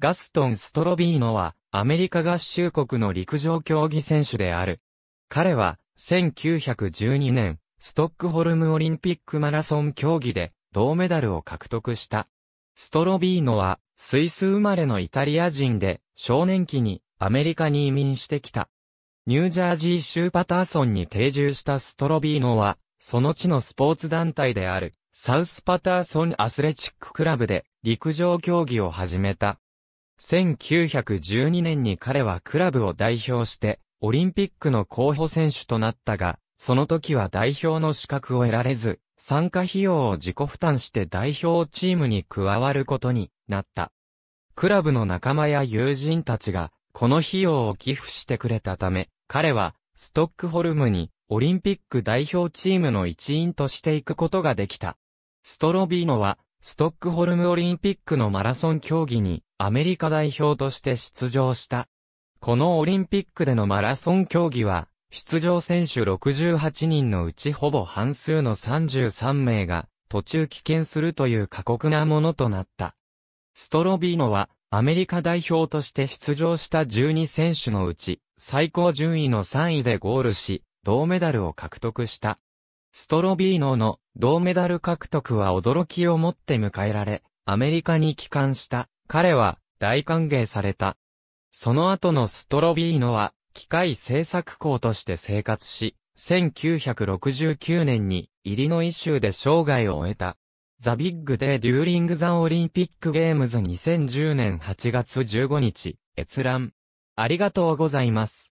ガストン・ストロビーノは、アメリカ合衆国の陸上競技選手である。彼は、1912年、ストックホルムオリンピックマラソン競技で、銅メダルを獲得した。ストロビーノは、スイス生まれのイタリア人で、少年期に、アメリカに移民してきた。ニュージャージー州パターソンに定住したストロビーノは、その地のスポーツ団体である、サウスパターソンアスレチッククラブで、陸上競技を始めた。1912年に彼はクラブを代表して、オリンピックの候補選手となったが、その時は代表の資格を得られず、参加費用を自己負担して代表チームに加わることになった。クラブの仲間や友人たちが、この費用を寄付してくれたため、彼は、ストックホルムに、オリンピック代表チームの一員としていくことができた。ストロビーノは、ストックホルムオリンピックのマラソン競技にアメリカ代表として出場した。このオリンピックでのマラソン競技は、出場選手68人のうちほぼ半数の33名が途中棄権するという過酷なものとなった。ストロビーノはアメリカ代表として出場した12選手のうち最高順位の3位でゴールし、銅メダルを獲得した。ストロビーノの銅メダル獲得は驚きをもって迎えられ、アメリカに帰還した、彼は大歓迎された。その後のストロビーノは、機械製作工として生活し、1969年にイリノイ州で生涯を終えた。ザ・ビッグ・デ・デューリング・ザ・オリンピック・ゲームズ2010年8月15日、閲覧。ありがとうございます。